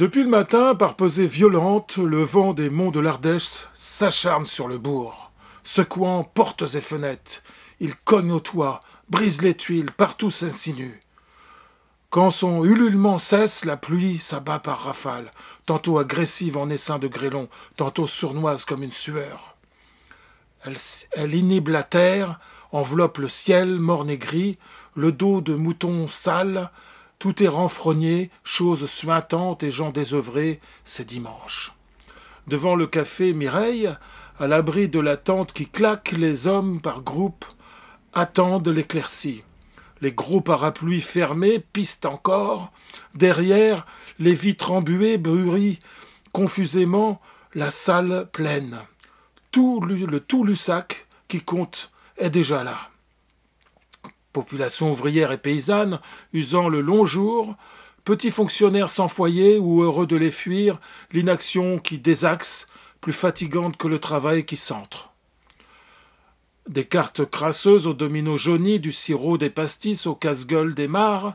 Depuis le matin, par pesée violente, le vent des monts de l'Ardèche s'acharne sur le bourg, secouant portes et fenêtres. Il cogne au toit, brise les tuiles, partout s'insinue. Quand son ululement cesse, la pluie s'abat par rafales, tantôt agressive en essaim de grêlons, tantôt sournoise comme une sueur. Elle, elle inhibe la terre, enveloppe le ciel morne et gris, le dos de moutons sales, tout est renfrogné, choses suintantes et gens désœuvrés, c'est dimanche. Devant le café Mireille, à l'abri de la tente qui claque, les hommes par groupe attendent l'éclaircie. Les gros parapluies fermés pistent encore. Derrière, les vitres embuées brûlent confusément la salle pleine. Tout le tout Lussac qui compte est déjà là population ouvrière et paysanne, usant le long jour, petits fonctionnaires sans foyer ou heureux de les fuir, l'inaction qui désaxe, plus fatigante que le travail qui centre. Des cartes crasseuses aux dominos jaunis, du sirop des pastis aux casse gueules des mares,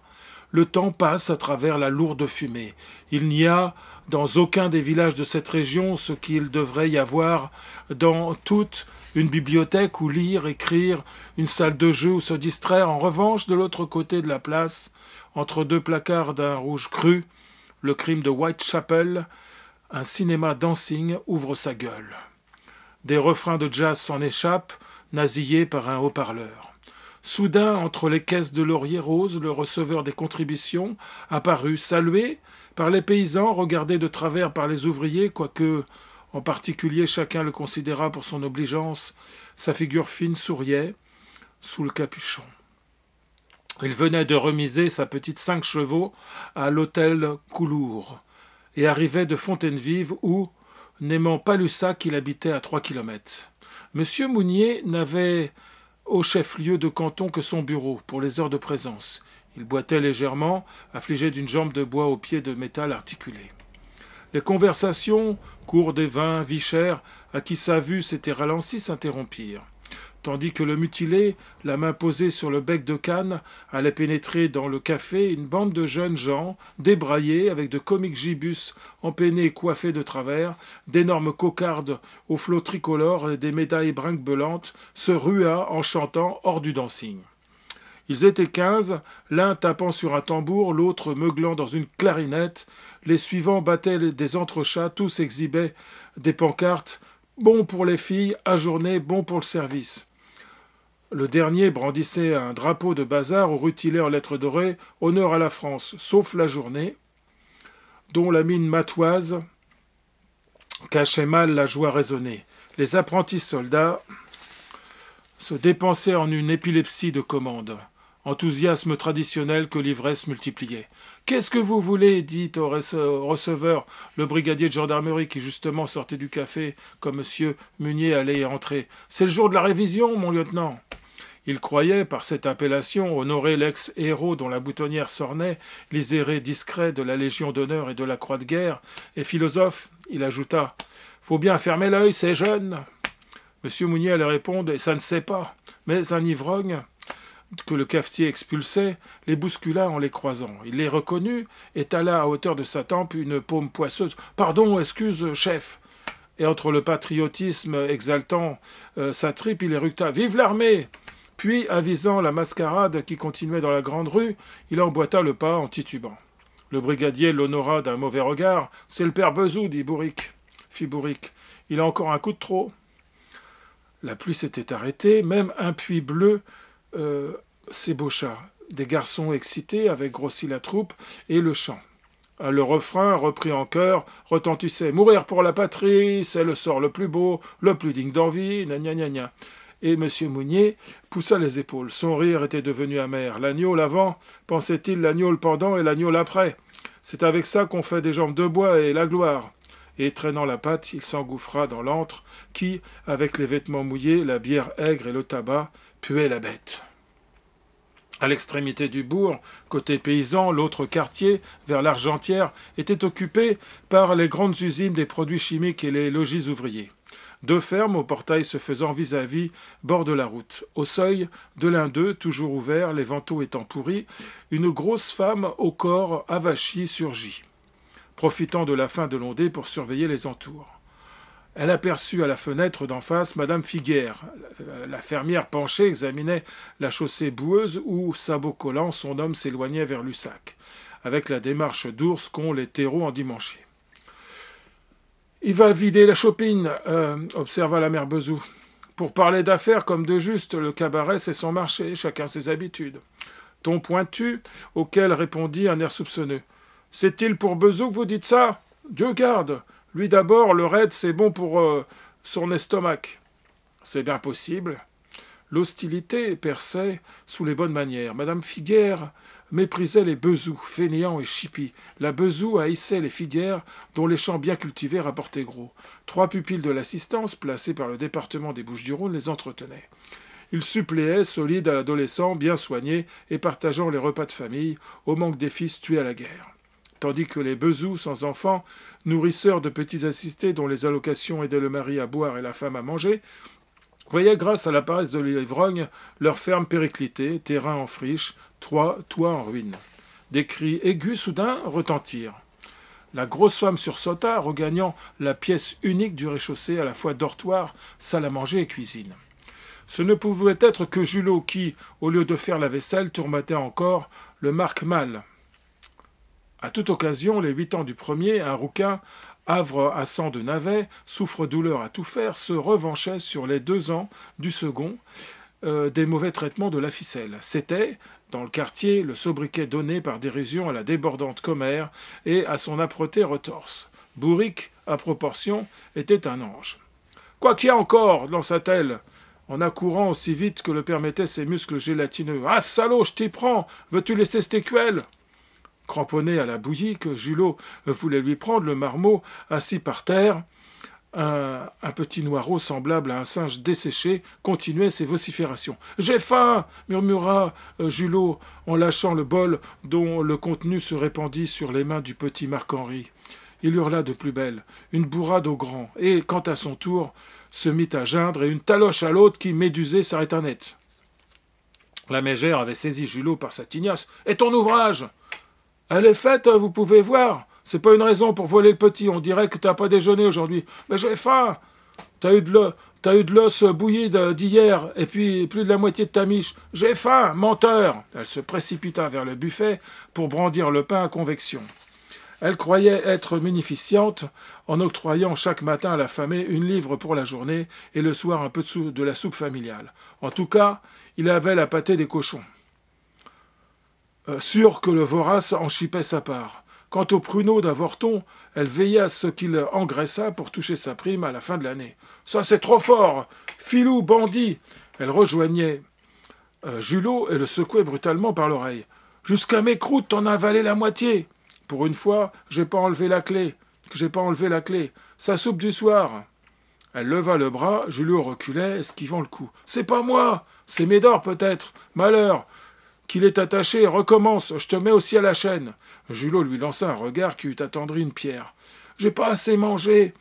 le temps passe à travers la lourde fumée. Il n'y a dans aucun des villages de cette région ce qu'il devrait y avoir dans toutes une bibliothèque où lire, écrire, une salle de jeu où se distraire. En revanche, de l'autre côté de la place, entre deux placards d'un rouge cru, le crime de Whitechapel, un cinéma dancing ouvre sa gueule. Des refrains de jazz s'en échappent, nasillés par un haut-parleur. Soudain, entre les caisses de Laurier Rose, le receveur des contributions apparut, salué par les paysans, regardé de travers par les ouvriers, quoique en particulier, chacun le considéra pour son obligeance. Sa figure fine souriait sous le capuchon. Il venait de remiser sa petite cinq chevaux à l'hôtel Coulour et arrivait de Fontainevive où, n'aimant pas Lussac, il habitait à trois kilomètres. Monsieur Mounier n'avait au chef-lieu de canton que son bureau pour les heures de présence. Il boitait légèrement, affligé d'une jambe de bois au pied de métal articulé. Les conversations, cours des vins, vichères, à qui sa vue s'était ralentie, s'interrompirent tandis que le mutilé, la main posée sur le bec de canne, allait pénétrer dans le café une bande de jeunes gens, débraillés, avec de comiques gibus, empennés et coiffés de travers, d'énormes cocardes aux flots tricolores et des médailles brinquebelantes, se rua en chantant hors du dancing. Ils étaient quinze, l'un tapant sur un tambour, l'autre meuglant dans une clarinette. Les suivants battaient des entrechats, tous exhibaient des pancartes Bon pour les filles, journée, bon pour le service. Le dernier brandissait un drapeau de bazar où rutilait en lettres dorées Honneur à la France, sauf la journée, dont la mine matoise cachait mal la joie raisonnée. Les apprentis soldats se dépensaient en une épilepsie de commande enthousiasme traditionnel que l'ivresse multipliait. Qu'est-ce que vous voulez dit au receveur le brigadier de gendarmerie qui justement sortait du café quand monsieur Munier allait y entrer. C'est le jour de la révision, mon lieutenant. Il croyait, par cette appellation, honorer l'ex-héros dont la boutonnière sornait, l'iséré discret de la Légion d'honneur et de la Croix de guerre, et philosophe, il ajouta Faut bien fermer l'œil, c'est jeune. Monsieur Mounier allait répondre ça ne sait pas. Mais un ivrogne, que le cafetier expulsait, les bouscula en les croisant. Il les reconnut, étala à hauteur de sa tempe une paume poisseuse. Pardon, excuse, chef. Et entre le patriotisme exaltant euh, sa tripe, il éructa Vive l'armée Puis, avisant la mascarade qui continuait dans la grande rue, il emboîta le pas en titubant. Le brigadier l'honora d'un mauvais regard. C'est le père Bezou, dit Bourric. Fit Bourric. Il a encore un coup de trop. La pluie s'était arrêtée, même un puits bleu euh, s'ébaucha. des garçons excités avaient grossi la troupe et le chant. Le refrain, repris en chœur, retentissait Mourir pour la patrie, c'est le sort le plus beau, le plus digne d'envie, gna gna Et M. Mounier poussa les épaules. Son rire était devenu amer. L'agneau l'avant, pensait-il, l'agneau le pendant et l'agneau l'après. C'est avec ça qu'on fait des jambes de bois et la gloire. Et traînant la patte, il s'engouffra dans l'antre qui, avec les vêtements mouillés, la bière aigre et le tabac, puait la bête. À l'extrémité du bourg, côté paysan, l'autre quartier, vers l'Argentière, était occupé par les grandes usines des produits chimiques et les logis ouvriers. Deux fermes au portail se faisant vis-à-vis, bordent bord de la route. Au seuil de l'un d'eux, toujours ouvert, les ventaux étant pourris, une grosse femme au corps avachi surgit, profitant de la fin de l'ondée pour surveiller les entours. Elle aperçut à la fenêtre d'en face Madame Figuère. Euh, la fermière penchée examinait la chaussée boueuse où, sabot collant, son homme s'éloignait vers Lussac, avec la démarche d'ours qu'ont les terreaux endimanchés. Il va vider la chopine, euh, observa la mère Bezou. Pour parler d'affaires comme de juste, le cabaret c'est son marché, chacun ses habitudes. Ton pointu, auquel répondit un air soupçonneux. C'est-il pour Bezou que vous dites ça Dieu garde lui d'abord, le raid, c'est bon pour euh, son estomac. C'est bien possible. L'hostilité perçait sous les bonnes manières. Madame Figuère méprisait les besous, fainéants et chipis. La bezou haïssait les figuières, dont les champs bien cultivés rapportaient gros. Trois pupilles de l'assistance, placées par le département des Bouches-du-Rhône, les entretenaient. Ils suppléaient, solides à l'adolescent, bien soignés et partageant les repas de famille, au manque des fils tués à la guerre tandis que les besous sans enfants, nourrisseurs de petits assistés dont les allocations aidaient le mari à boire et la femme à manger, voyaient grâce à la paresse de l'ivrogne leur ferme périclitée, terrain en friche, toit, toits en ruine. Des cris aigus soudain retentirent. La grosse femme sursauta, regagnant la pièce unique du rez-de-chaussée, à la fois dortoir, salle à manger et cuisine. Ce ne pouvait être que Julot qui, au lieu de faire la vaisselle, tourmentait encore le marque mal à toute occasion, les huit ans du premier, un rouquin, havre à sang de navet, souffre-douleur à tout faire, se revanchait sur les deux ans du second euh, des mauvais traitements de la ficelle. C'était, dans le quartier, le sobriquet donné par dérision à la débordante commère et à son âpreté retorse. Bourrique, à proportion, était un ange. Quoi qu'il y a encore lança-t-elle, en accourant aussi vite que le permettaient ses muscles gélatineux. Ah, salaud, je t'y prends Veux-tu laisser cette écuelle cramponné à la bouillie que Julot euh, voulait lui prendre, le marmot, assis par terre, un, petit noireau semblable à un singe desséché continuait ses vociférations. J'ai faim murmura euh, Julot en lâchant le bol dont le contenu se répandit sur les mains du petit Marc-Henri. Il hurla de plus belle, une bourrade au grand, et, quant à son tour, se mit à geindre et une taloche à l'autre qui médusait s'arrêta net. La mégère avait saisi Julot par sa tignasse. Et ton ouvrage elle est faite, vous pouvez voir. C'est pas une raison pour voler le petit. On dirait que t'as pas déjeuné aujourd'hui. Mais j'ai faim. T'as eu de l'os bouilli d'hier et puis plus de la moitié de ta miche. J'ai faim, menteur. Elle se précipita vers le buffet pour brandir le pain à convection. Elle croyait être munificiente en octroyant chaque matin à la famée une livre pour la journée et le soir un peu de, de la soupe familiale. En tout cas, il avait la pâtée des cochons. Euh, sûr que le vorace en chipait sa part. Quant au pruneau d'Avorton, elle veilla à ce qu'il engraissa pour toucher sa prime à la fin de l'année. Ça, c'est trop fort Filou, bandit Elle rejoignait euh, Julot et le secouait brutalement par l'oreille. Jusqu'à mes croûtes, t'en avalais la moitié Pour une fois, j'ai pas enlevé la clé. J'ai pas enlevé la clé. Sa soupe du soir Elle leva le bras, Julot reculait, esquivant le coup. C'est pas moi C'est Médor, peut-être Malheur qu'il est attaché, recommence, je te mets aussi à la chaîne. Julot lui lança un regard qui eût attendri une pierre. J'ai pas assez mangé.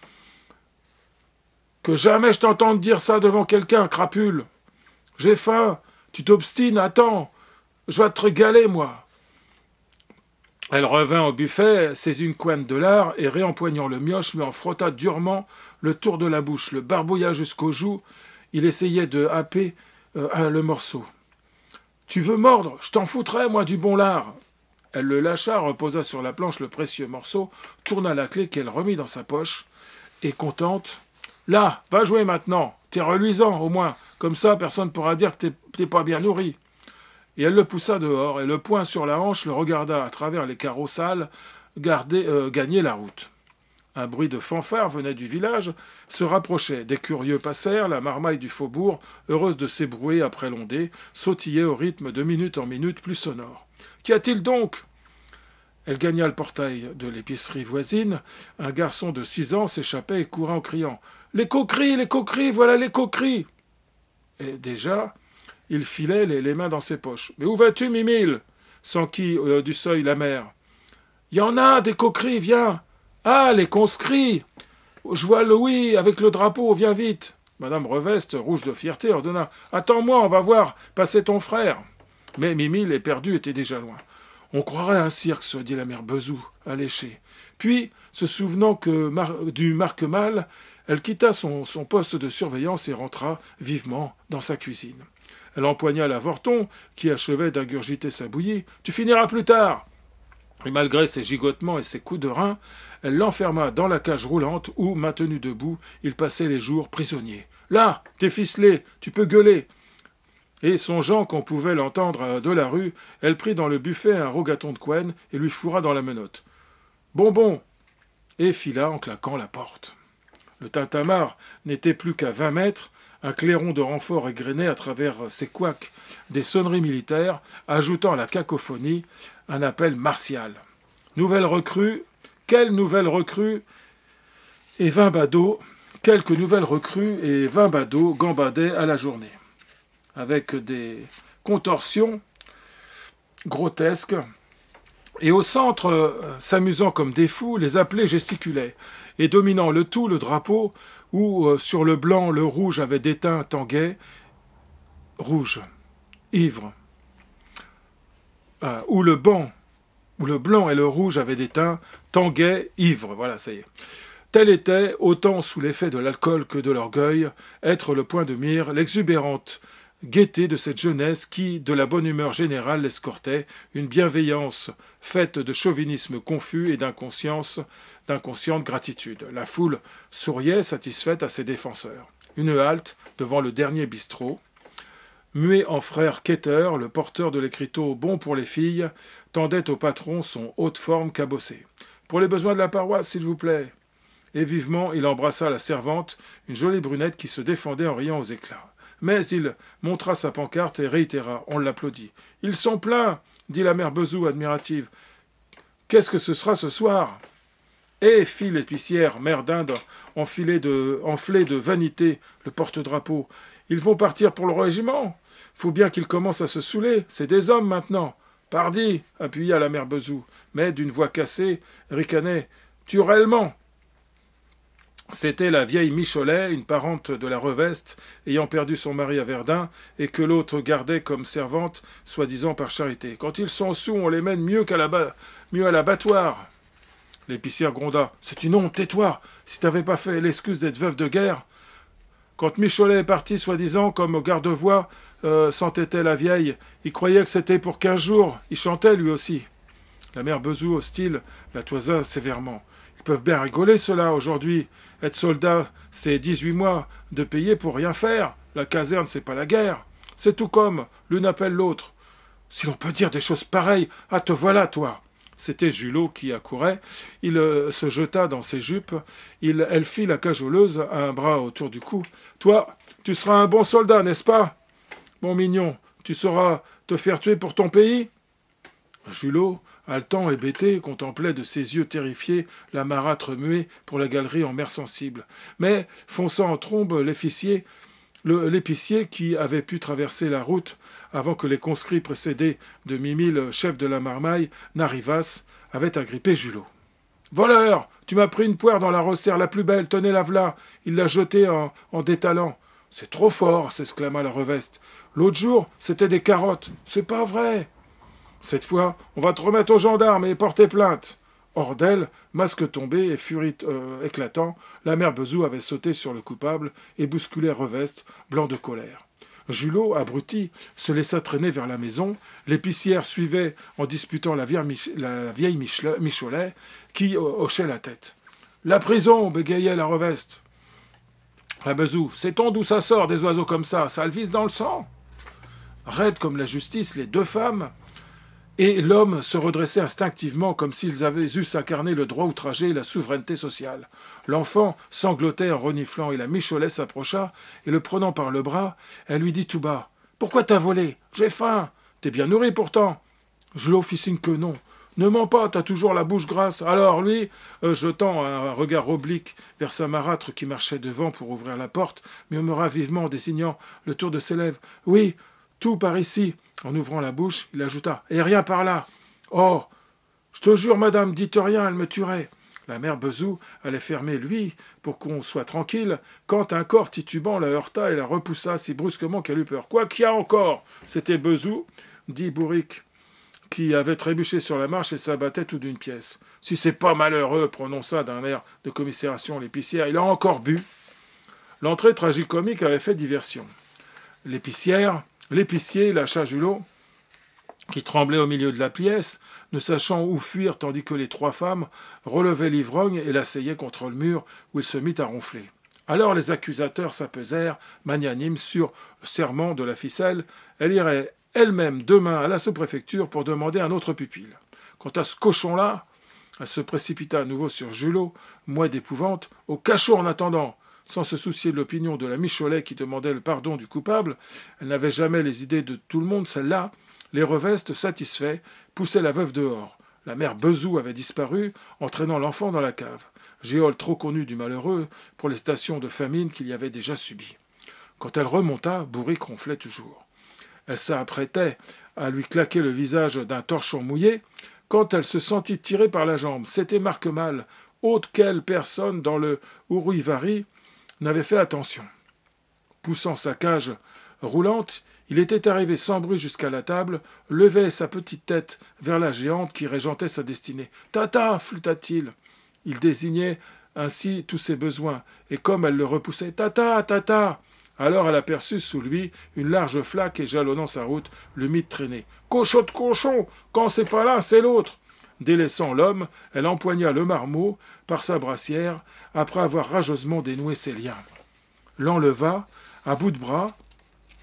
Que jamais je t'entende dire ça devant quelqu'un, crapule. J'ai faim, tu t'obstines, attends, je vais te régaler, moi. Elle revint au buffet, saisit une couenne de lard et réempoignant le mioche, lui en frotta durement le tour de la bouche, le barbouilla jusqu'aux joues. Il essayait de happer euh, le morceau. Tu veux mordre Je t'en foutrais, moi, du bon lard Elle le lâcha, reposa sur la planche le précieux morceau, tourna la clé qu'elle remit dans sa poche, et contente Là, va jouer maintenant T'es reluisant, au moins Comme ça, personne ne pourra dire que t'es pas bien nourri Et elle le poussa dehors, et le poing sur la hanche le regarda à travers les carreaux sales euh, gagner la route. Un bruit de fanfare venait du village, se rapprochait, des curieux passèrent, la marmaille du faubourg, heureuse de s'ébrouer après l'ondée, sautillait au rythme de minute en minute plus sonore. Qu'y a-t-il donc Elle gagna le portail de l'épicerie voisine. Un garçon de six ans s'échappait et courut en criant Les coqueries, les coqueries, voilà les coqueries Et déjà, il filait les, mains dans ses poches. Mais où vas-tu, Mimile Sans qui euh, du seuil la mer. Y en a des coqueries, viens ah, les conscrits Je vois Louis avec le drapeau, viens vite Madame Reveste, rouge de fierté, ordonna Attends-moi, on va voir passer ton frère Mais Mimi, perdus, était déjà loin. On croirait un cirque, se dit la mère Bezou, alléchée. Puis, se souvenant que du du mal, elle quitta son, son, poste de surveillance et rentra vivement dans sa cuisine. Elle empoigna l'avorton, qui achevait d'ingurgiter sa bouillie. Tu finiras plus tard et malgré ses gigotements et ses coups de rein, elle l'enferma dans la cage roulante où, maintenu debout, il passait les jours prisonnier. Là, t'es ficelé, tu peux gueuler. Et songeant qu'on pouvait l'entendre de la rue, elle prit dans le buffet un rogaton de couenne et lui fourra dans la menotte. Bonbon Et fila en claquant la porte. Le tintamarre n'était plus qu'à vingt mètres, un clairon de renfort égrenait à travers ses couacs des sonneries militaires, ajoutant à la cacophonie, un appel martial. Nouvelle recrue, quelle nouvelle recrue Et vingt badauds, quelques nouvelles recrues et vingt badauds gambadaient à la journée, avec des contorsions grotesques. Et au centre, euh, s'amusant comme des fous, les appelés gesticulaient, et dominant le tout, le drapeau, où euh, sur le blanc le rouge avait déteint teintes rouge, ivre, ah, où le blanc et le rouge avaient des teints, tanguaient, ivres, voilà, ça y est. Tel était, autant sous l'effet de l'alcool que de l'orgueil, être le point de mire, l'exubérante gaieté de cette jeunesse qui, de la bonne humeur générale, l'escortait, une bienveillance faite de chauvinisme confus et d'inconscience, d'inconsciente gratitude. La foule souriait, satisfaite à ses défenseurs. Une halte devant le dernier bistrot, Muet en frère quêteur, le porteur de l'écriteau bon pour les filles, tendait au patron son haute forme cabossée. Pour les besoins de la paroisse, s'il vous plaît. Et vivement, il embrassa la servante, une jolie brunette qui se défendait en riant aux éclats. Mais il montra sa pancarte et réitéra. On l'applaudit. Ils sont pleins dit la mère Bezou, admirative. Qu'est-ce que ce sera ce soir Eh !» fit l'épicière, mère d'Inde, enfilée de, enflée de vanité, le porte-drapeau. Ils vont partir pour le régiment faut bien qu'ils commencent à se saouler, c'est des hommes maintenant. Pardi, appuya la mère Bezou, mais d'une voix cassée, ricanait Turellement c'était la vieille Micholet, une parente de la Reveste, ayant perdu son mari à Verdun, et que l'autre gardait comme servante, soi-disant par charité. Quand ils sont sous, on les mène mieux qu'à mieux à l'abattoir. L'épicière gronda. C'est une honte, tais-toi, si t'avais pas fait l'excuse d'être veuve de guerre. Quand Micholet est parti, soi-disant, comme garde-voix, euh, sentait s'entêtait la vieille. Il croyait que c'était pour quinze jours. Il chantait lui aussi. La mère Bezou, hostile, la toisa sévèrement. Ils peuvent bien rigoler, cela, aujourd'hui. Être soldat, c'est dix-huit mois de payer pour rien faire. La caserne, c'est pas la guerre. C'est tout comme, l'une appelle l'autre. Si l'on peut dire des choses pareilles, ah te voilà, toi C'était Julot qui accourait. Il euh, se jeta dans ses jupes. Il, elle fit la cajoleuse, un bras autour du cou. Toi, tu seras un bon soldat, n'est-ce pas mon mignon, tu sauras te faire tuer pour ton pays Julot, haletant et bêté, contemplait de ses yeux terrifiés la marâtre muée pour la galerie en mer sensible. Mais, fonçant en trombe l'épicier, l'épicier qui avait pu traverser la route avant que les conscrits précédés de Mimille, chef de la marmaille, n'arrivassent, avait agrippé Julot. Voleur Tu m'as pris une poire dans la resserre la plus belle, tenez la v'là Il l'a jetée en détalant. C'est trop fort, s'exclama la reveste. L'autre jour, c'était des carottes. C'est pas vrai. Cette fois, on va te remettre aux gendarmes et porter plainte. Hors d'elle, masque tombé et furie euh, éclatant, la mère Bezou avait sauté sur le coupable et bousculé Reveste, blanc de colère. Julot, abruti, se laissa traîner vers la maison. L'épicière suivait en disputant la vieille, Micholet, Michelet, qui euh, hochait la tête. La prison bégayait la Reveste. La eh Bazou, ben, sait-on d'où ça sort des oiseaux comme ça Ça le vise dans le sang. Raides comme la justice, les deux femmes, et l'homme se redressaient instinctivement comme s'ils avaient eu s'incarner le droit outragé et la souveraineté sociale. L'enfant sanglotait en reniflant et la Micholet s'approcha et le prenant par le bras, elle lui dit tout bas Pourquoi t'as volé J'ai faim T'es bien nourri pourtant Je l'officine que non. Ne mens pas, t'as toujours la bouche grasse. Alors lui, euh, jetant un regard oblique vers sa marâtre qui marchait devant pour ouvrir la porte, murmura vivement en désignant le tour de ses lèvres. Oui, tout par ici. En ouvrant la bouche, il ajouta. Et rien par là. Oh. Je te jure, madame, dites rien, elle me tuerait. La mère Bezou allait fermer lui pour qu'on soit tranquille, quand un corps titubant la heurta et la repoussa si brusquement qu'elle eut peur. Quoi qu'il y a encore C'était Bezou, dit Bourrique qui avait trébuché sur la marche et s'abattait tout d'une pièce. Si c'est pas malheureux, prononça d'un air de commisération l'épicière, il a encore bu. L'entrée tragique-comique avait fait diversion. L'épicière, l'épicier lâcha Julot, qui tremblait au milieu de la pièce, ne sachant où fuir tandis que les trois femmes relevaient l'ivrogne et l'asseyaient contre le mur où il se mit à ronfler. Alors les accusateurs s'apaisèrent, magnanimes, sur le serment de la ficelle. Elle irait elle-même demain à la sous-préfecture pour demander un autre pupille. Quant à ce cochon-là, elle se précipita à nouveau sur Julot, moi d'épouvante, au cachot en attendant. Sans se soucier de l'opinion de la Micholet qui demandait le pardon du coupable, elle n'avait jamais les idées de tout le monde, celle-là, les revestes, satisfaits, poussaient la veuve dehors. La mère Bezou avait disparu, entraînant l'enfant dans la cave. Géole trop connue du malheureux pour les stations de famine qu'il y avait déjà subies. Quand elle remonta, Bourri ronflait toujours. Elle s'apprêtait à lui claquer le visage d'un torchon mouillé quand elle se sentit tirée par la jambe. C'était Marquemal, haute quelle personne dans le Ouruivari n'avait fait attention. Poussant sa cage roulante, il était arrivé sans bruit jusqu'à la table, levait sa petite tête vers la géante qui régentait sa destinée. Tata flûta-t-il. Il désignait ainsi tous ses besoins, et comme elle le repoussait Tata, tata alors elle aperçut sous lui une large flaque et jalonnant sa route, le mythe traîné. Cochon de cochon Quand c'est pas l'un, c'est l'autre Délaissant l'homme, elle empoigna le marmot par sa brassière, après avoir rageusement dénoué ses liens. L'enleva, à bout de bras,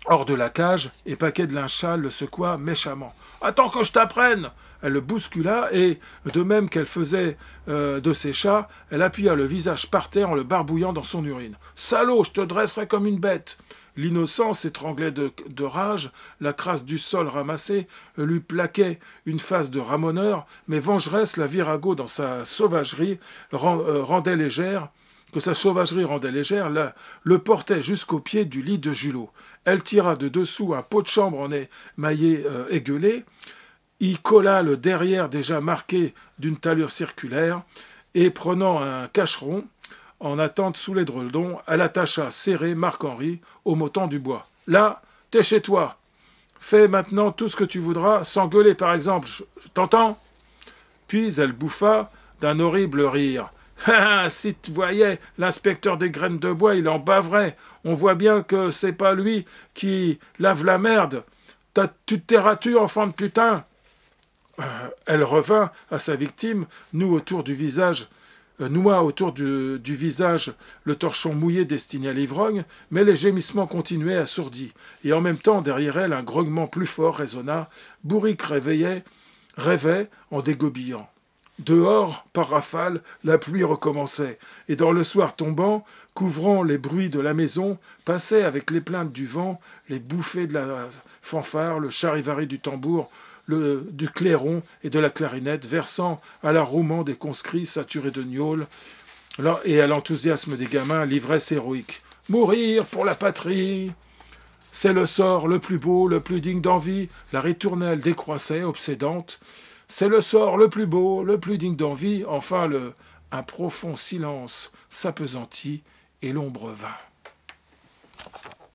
hors de la cage, et paquet de linchal le secoua méchamment. Attends que je t'apprenne elle le bouscula et, de même qu'elle faisait euh, de ses chats, elle appuya le visage par terre en le barbouillant dans son urine. Salaud, je te dresserai comme une bête L'innocence s'étranglait de, rage, la crasse du sol ramassée lui plaquait une face de ramoneur, mais Vengeresse, la virago dans sa sauvagerie, euh, rendait légère, que sa sauvagerie rendait légère, le portait jusqu'au pied du lit de Julot. Elle tira de dessous un pot de chambre en maillé égueulé, il colla le derrière déjà marqué d'une talure circulaire et, prenant un cacheron en attente sous les drôledons, elle attacha serré Marc-Henri au motant du bois. Là, t'es chez toi. Fais maintenant tout ce que tu voudras, sans gueuler par exemple, je t'entends Puis elle bouffa d'un horrible rire. Ah, ah, si tu voyais, l'inspecteur des graines de bois, il en baverait. On voit bien que c'est pas lui qui lave la merde. tu t'es tu enfant de putain euh, elle revint à sa victime, noue autour du visage, euh, autour du, visage le torchon mouillé destiné à l'ivrogne, mais les gémissements continuaient assourdis, et en même temps derrière elle un grognement plus fort résonna, Bourrique réveillait, rêvait en dégobillant. Dehors, par rafale, la pluie recommençait, et dans le soir tombant, couvrant les bruits de la maison, passaient avec les plaintes du vent, les bouffées de la fanfare, le charivari du tambour, du clairon et de la clarinette, versant à l'arrouement des conscrits saturés de gnôles et à l'enthousiasme des gamins l'ivresse héroïque. Mourir pour la patrie C'est le sort le plus beau, le plus digne d'envie. La ritournelle décroissait, obsédante. C'est le sort le plus beau, le plus digne d'envie. Enfin, un profond silence s'apesantit et l'ombre vint.